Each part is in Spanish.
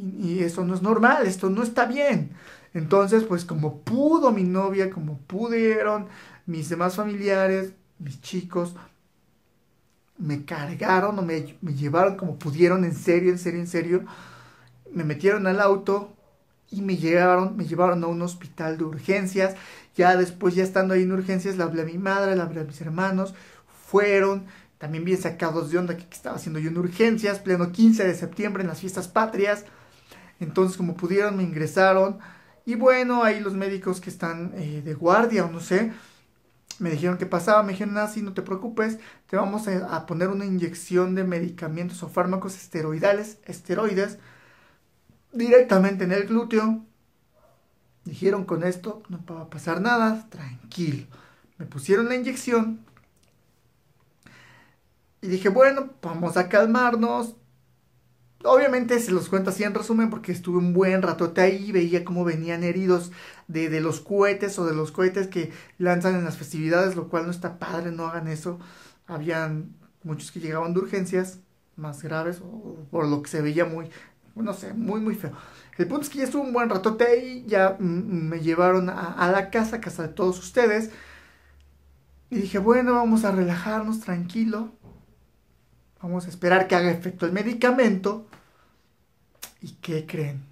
y, eso no es normal, esto no está bien. Entonces, pues como pudo mi novia, como pudieron mis demás familiares, mis chicos, me cargaron o me, llevaron como pudieron, en serio, en serio, en serio. Me metieron al auto y me llevaron, me llevaron a un hospital de urgencias. Ya después, ya estando ahí en urgencias, la hablé a mi madre, le hablé a mis hermanos. Fueron también bien sacados de onda que estaba haciendo yo en urgencias, pleno 15 de septiembre en las fiestas patrias. Entonces, como pudieron, me ingresaron. Y bueno, ahí los médicos que están eh, de guardia o no sé, me dijeron que pasaba, me dijeron, así, ah, no te preocupes, te vamos a, a, poner una inyección de medicamentos o fármacos esteroidales, esteroides, directamente en el glúteo. Dijeron, con esto no va a pasar nada, tranquilo. Me pusieron la inyección. Y dije, bueno, vamos a calmarnos, Obviamente se los cuento así en resumen porque estuve un buen ratote ahí, veía cómo venían heridos de, los cohetes o de los cohetes que lanzan en las festividades, lo cual no está padre, no hagan eso. Habían muchos que llegaban de urgencias más graves o por lo que se veía muy, no sé, muy, muy feo. El punto es que ya estuve un buen ratote ahí, ya me llevaron a la casa, casa de todos ustedes. Y dije, bueno, vamos a relajarnos tranquilo. Vamos a esperar que haga efecto el medicamento ¿Y qué creen?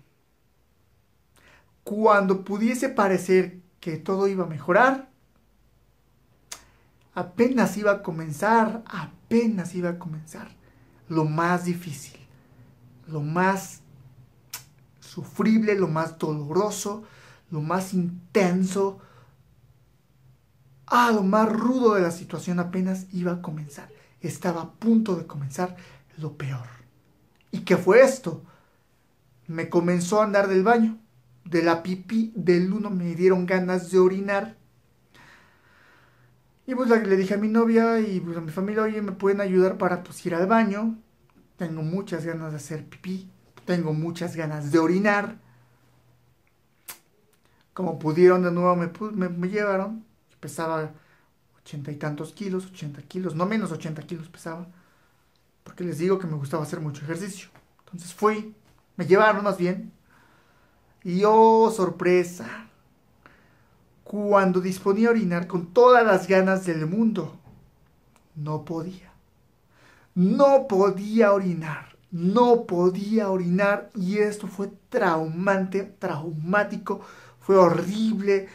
Cuando pudiese parecer que todo iba a mejorar, apenas iba a comenzar, apenas iba a comenzar lo más difícil, lo más sufrible, lo más doloroso, lo más intenso, ah, lo más rudo de la situación apenas iba a comenzar. Estaba a punto de comenzar lo peor. ¿Y qué fue esto? me comenzó a andar del baño. De la pipí del uno me dieron ganas de orinar. Y pues le dije a mi novia y pues, a mi familia, oye, ¿me pueden ayudar para pues ir al baño? Tengo muchas ganas de hacer pipí, tengo muchas ganas de orinar. Como pudieron de nuevo me, me, me llevaron. Pesaba ochenta y tantos kilos, ochenta kilos, no menos ochenta kilos pesaba. Porque les digo que me gustaba hacer mucho ejercicio. Entonces fui, me llevaron más bien. Y oh, sorpresa. Cuando disponía a orinar con todas las ganas del mundo, no podía. No podía orinar. No podía orinar. Y esto fue traumante, traumático. Fue horrible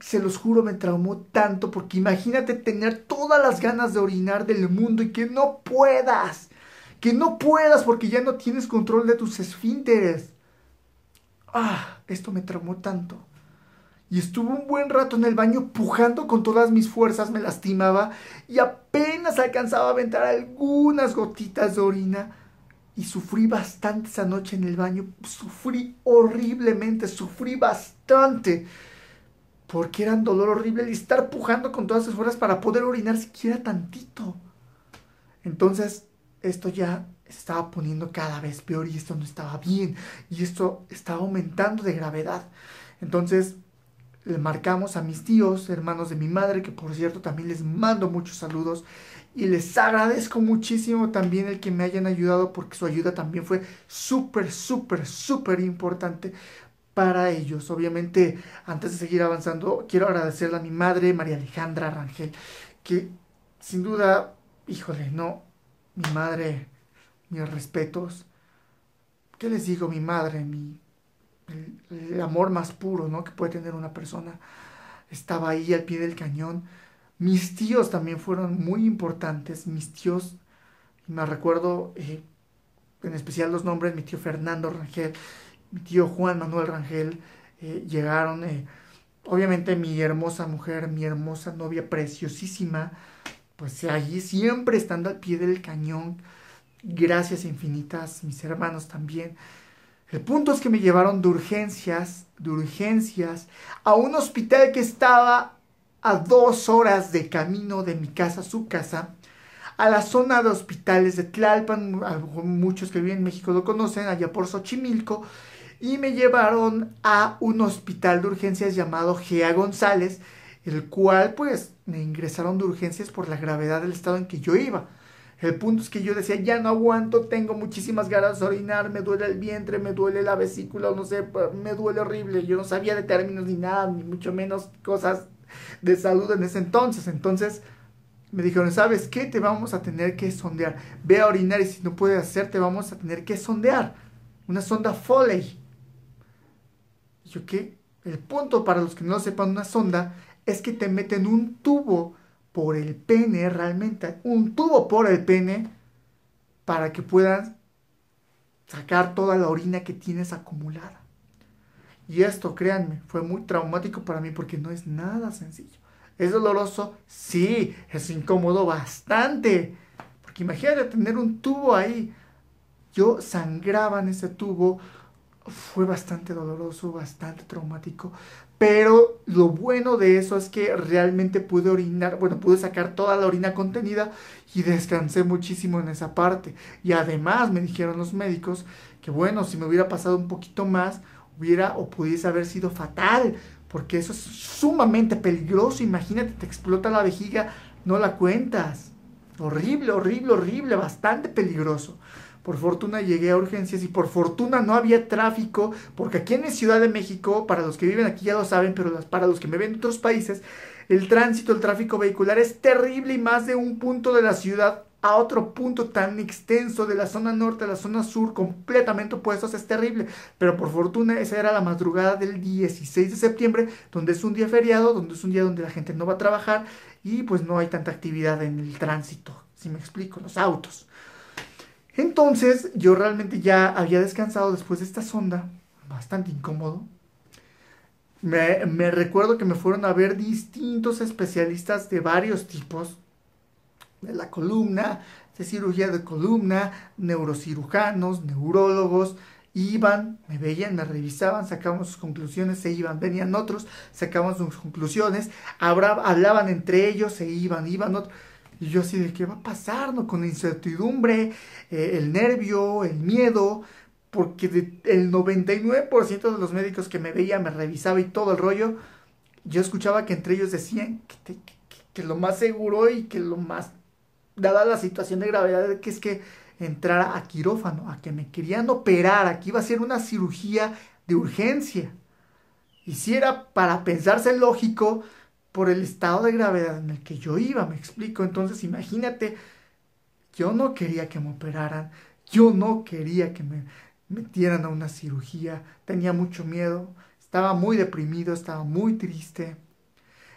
se los juro, me traumó tanto porque imagínate tener todas las ganas de orinar del mundo y que no puedas que no puedas porque ya no tienes control de tus esfínteres. Ah, esto me traumó tanto. Y estuve un buen rato en el baño pujando con todas mis fuerzas, me lastimaba y apenas alcanzaba a aventar algunas gotitas de orina. Y sufrí bastante esa noche en el baño, sufrí horriblemente, sufrí bastante. Porque era un dolor horrible estar pujando con todas sus fuerzas para poder orinar siquiera tantito. Entonces, esto ya se estaba poniendo cada vez peor y esto no estaba bien y esto estaba aumentando de gravedad. Entonces le marcamos a mis tíos, hermanos de mi madre, que por cierto también les mando muchos saludos y les agradezco muchísimo también el que me hayan ayudado porque su ayuda también fue súper, súper, súper importante para ellos. Obviamente, antes de seguir avanzando, quiero agradecerle a mi madre, María Alejandra Rangel, que sin duda, híjole, no, mi madre, mis respetos. ¿Qué les digo? Mi madre, mi, el, amor más puro ¿no? que puede tener una persona, estaba ahí al pie del cañón. Mis tíos también fueron muy importantes. Mis tíos, me recuerdo eh, en especial los nombres, mi tío Fernando Rangel, mi tío Juan Manuel Rangel, eh, llegaron. Eh, obviamente mi hermosa mujer, mi hermosa novia preciosísima, pues allí siempre estando al pie del cañón. Gracias infinitas, mis hermanos también. El punto es que me llevaron de urgencias, de urgencias, a un hospital que estaba a dos horas de camino de mi casa su casa, a la zona de hospitales de Tlalpan, muchos que viven en México lo conocen, allá por Xochimilco, y me llevaron a un hospital de urgencias llamado Gea González, el cual pues me ingresaron de urgencias por la gravedad del estado en que yo iba. El punto es que yo decía, ya no aguanto, tengo muchísimas ganas de orinar, me duele el vientre, me duele la vesícula, no sé, me duele horrible. Yo no sabía de términos ni nada, ni mucho menos cosas de salud en ese entonces. Entonces me dijeron, ¿sabes qué? Te vamos a tener que sondear. Ve a orinar y si no puedes hacer, te vamos a tener que sondear. Una sonda Foley. yo, ¿qué? El punto, para los que no lo sepan, una sonda es que te meten un tubo por el pene, realmente, un tubo por el pene, para que puedas sacar toda la orina que tienes acumulada. Y esto, créanme, fue muy traumático para mí porque no es nada sencillo. ¿Es doloroso? Sí, es incómodo bastante. Porque imagínate tener un tubo ahí. Yo sangraba en ese tubo. Fue bastante doloroso, bastante traumático. Pero lo bueno de eso es que realmente pude orinar, bueno, pude sacar toda la orina contenida y descansé muchísimo en esa parte. Y además me dijeron los médicos que bueno, si me hubiera pasado un poquito más, hubiera o pudiese haber sido fatal, porque eso es sumamente peligroso. Imagínate, te explota la vejiga, no la cuentas. Horrible, horrible, horrible, bastante peligroso. Por fortuna llegué a urgencias y por fortuna no había tráfico, porque aquí en Ciudad de México, para los que viven aquí ya lo saben, pero para los que me ven en otros países, el tránsito, el tráfico vehicular es terrible y más de un punto de la ciudad a otro punto tan extenso de la zona norte a la zona sur, completamente opuestos, es terrible. Pero por fortuna esa era la madrugada del 16 de septiembre, donde es un día feriado, donde es un día donde la gente no va a trabajar y pues no hay tanta actividad en el tránsito, si me explico, los autos. Entonces yo realmente ya había descansado después de esta sonda, bastante incómodo. Me recuerdo que me fueron a ver distintos especialistas de varios tipos, de la columna, de cirugía de columna, neurocirujanos, neurólogos, iban, me veían, me revisaban, sacaban sus conclusiones, se iban, venían otros, sacaban sus conclusiones, hablaban entre ellos, se iban, iban otros. Y yo así de, ¿qué va a pasar? No? Con la incertidumbre, eh, el nervio, el miedo, porque el 99% de los médicos que me veía, me revisaba y todo el rollo, yo escuchaba que entre ellos decían que, lo más seguro y que lo más, dada la situación de gravedad, que es que entrara a quirófano, a que me querían operar, aquí iba a ser una cirugía de urgencia. Y si era para pensarse lógico, por el estado de gravedad en el que yo iba, me explico. Entonces, imagínate, yo no quería que me operaran, yo no quería que me metieran a una cirugía, tenía mucho miedo, estaba muy deprimido, estaba muy triste.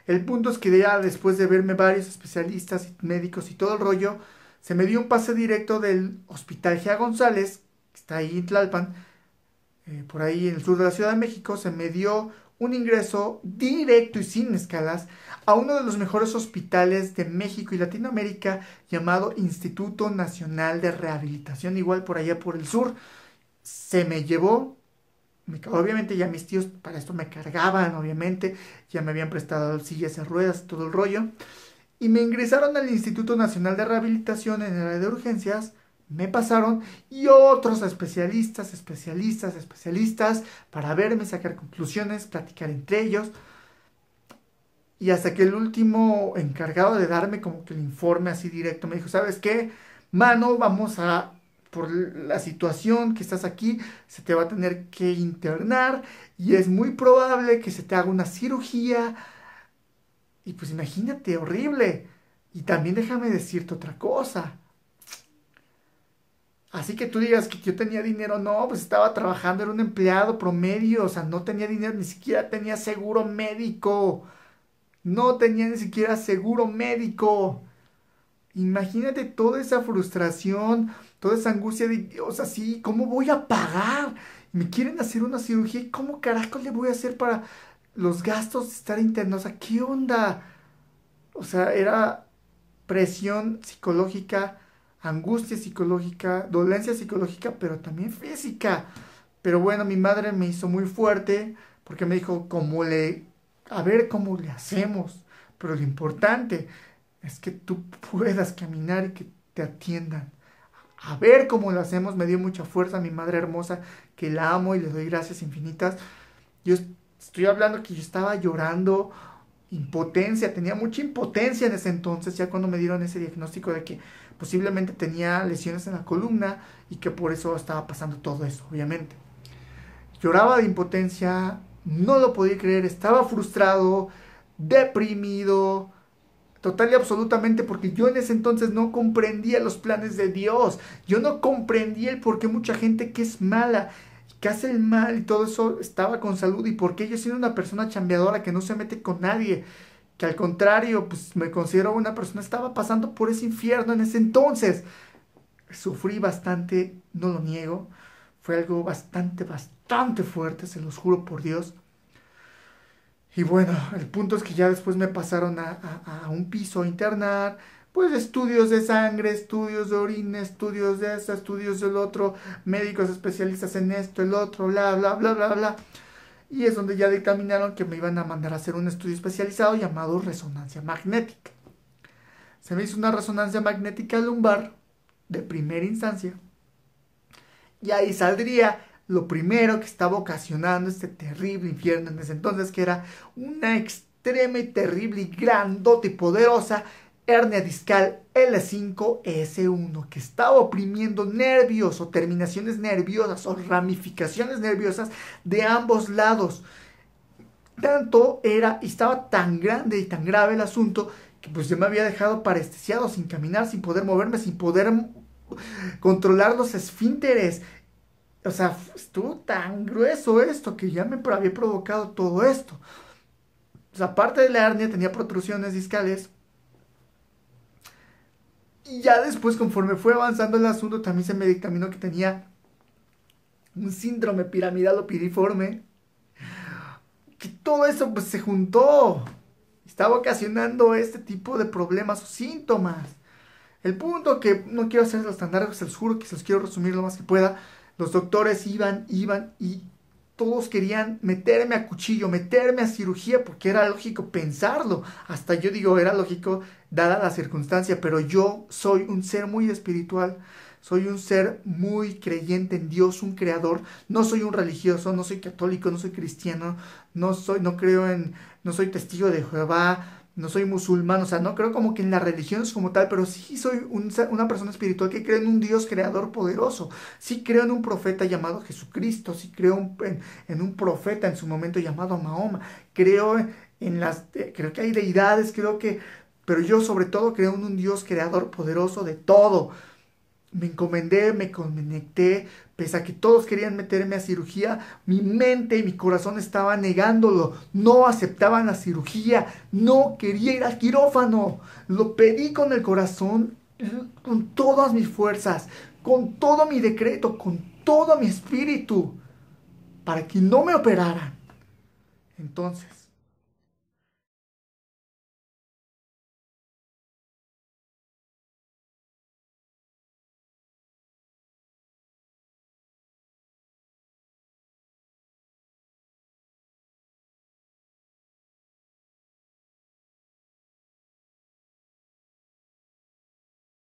El punto es que ya después de verme varios especialistas, y médicos y todo el rollo, se me dio un pase directo del Hospital Gia González, que está ahí en Tlalpan, eh, por ahí en el sur de la Ciudad de México, se me dio un ingreso directo y sin escalas a uno de los mejores hospitales de México y Latinoamérica llamado Instituto Nacional de Rehabilitación, igual por allá por el sur. Se me llevó, obviamente ya mis tíos para esto me cargaban, obviamente, ya me habían prestado sillas y ruedas, todo el rollo, y me ingresaron al Instituto Nacional de Rehabilitación en el área de urgencias me pasaron y otros especialistas, especialistas, especialistas para verme sacar conclusiones, platicar entre ellos. Y hasta que el último encargado de darme como que el informe así directo me dijo, ¿sabes qué? Mano, vamos a, por la situación que estás aquí, se te va a tener que internar y es muy probable que se te haga una cirugía. Y pues imagínate, horrible. Y también déjame decirte otra cosa Así que tú digas que yo tenía dinero, no, pues estaba trabajando, era un empleado promedio, o sea, no tenía dinero, ni siquiera tenía seguro médico. No tenía ni siquiera seguro médico. Imagínate toda esa frustración, toda esa angustia de, Dios, así, ¿cómo voy a pagar? Me quieren hacer una cirugía ¿cómo carajos le voy a hacer para los gastos de estar internos, O sea, ¿qué onda? O sea, era presión psicológica angustia psicológica, dolencia psicológica, pero también física. Pero bueno, mi madre me hizo muy fuerte porque me dijo, ¿cómo le, a ver cómo le hacemos? Pero lo importante es que tú puedas caminar y que te atiendan. A ver cómo lo hacemos, me dio mucha fuerza mi madre hermosa, que la amo y le doy gracias infinitas. Yo estoy hablando que yo estaba llorando, impotencia, tenía mucha impotencia en ese entonces, ya cuando me dieron ese diagnóstico de que posiblemente tenía lesiones en la columna y que por eso estaba pasando todo eso, obviamente. Lloraba de impotencia, no lo podía creer, estaba frustrado, deprimido, total y absolutamente, porque yo en ese entonces no comprendía los planes de Dios, yo no comprendía el por qué mucha gente que es mala que hace el mal y todo eso estaba con salud y porque yo siendo una persona chambeadora que no se mete con nadie, que al contrario, pues me considero una persona, estaba pasando por ese infierno en ese entonces. Sufrí bastante, no lo niego, fue algo bastante, bastante fuerte, se los juro por Dios. Y bueno, el punto es que ya después me pasaron a un piso a internar, pues estudios de sangre, estudios de orina, estudios de esa, estudios del otro, médicos especialistas en esto, el otro, bla, bla, bla, bla, bla. Y es donde ya determinaron que me iban a mandar a hacer un estudio especializado llamado resonancia magnética. Se me hizo una resonancia magnética lumbar de primera instancia. Y ahí saldría lo primero que estaba ocasionando este terrible infierno en ese entonces, que era una extrema y terrible y grandota y poderosa hernia discal L5S1 que estaba oprimiendo nervios o terminaciones nerviosas o ramificaciones nerviosas de ambos lados. Tanto era y estaba tan grande y tan grave el asunto que pues yo me había dejado parestesiado sin caminar, sin poder moverme, sin poder controlar los esfínteres. O sea, estuvo tan grueso esto que ya me había provocado todo esto. O sea, aparte de la hernia tenía protrusiones discales y ya después, conforme fue avanzando el asunto, también se me dictaminó que tenía un síndrome piramidal o piriforme. Que todo eso pues, se juntó. Estaba ocasionando este tipo de problemas o síntomas. El punto que no quiero hacer tan largos, se los juro que se los quiero resumir lo más que pueda. Los doctores iban, iban y todos querían meterme a cuchillo, meterme a cirugía, porque era lógico pensarlo. Hasta yo digo, era lógico dada la circunstancia, pero yo soy un ser muy espiritual, soy un ser muy creyente en Dios, un creador, no soy un religioso, no soy católico, no soy cristiano, no soy, no creo en, no soy testigo de Jehová, no soy musulmán, o sea, no creo como que en las religiones como tal, pero sí soy una persona espiritual que cree en un Dios creador poderoso, sí creo en un profeta llamado Jesucristo, sí creo en, en, un profeta en su momento llamado Mahoma, creo en las, eh, creo que hay deidades, creo que pero yo sobre todo creo en un Dios creador poderoso de todo. Me encomendé, me conecté, pese a que todos querían meterme a cirugía, mi mente y mi corazón estaban negándolo, no aceptaban la cirugía, no quería ir al quirófano, lo pedí con el corazón, con todas mis fuerzas, con todo mi decreto, con todo mi espíritu, para que no me operaran. Entonces,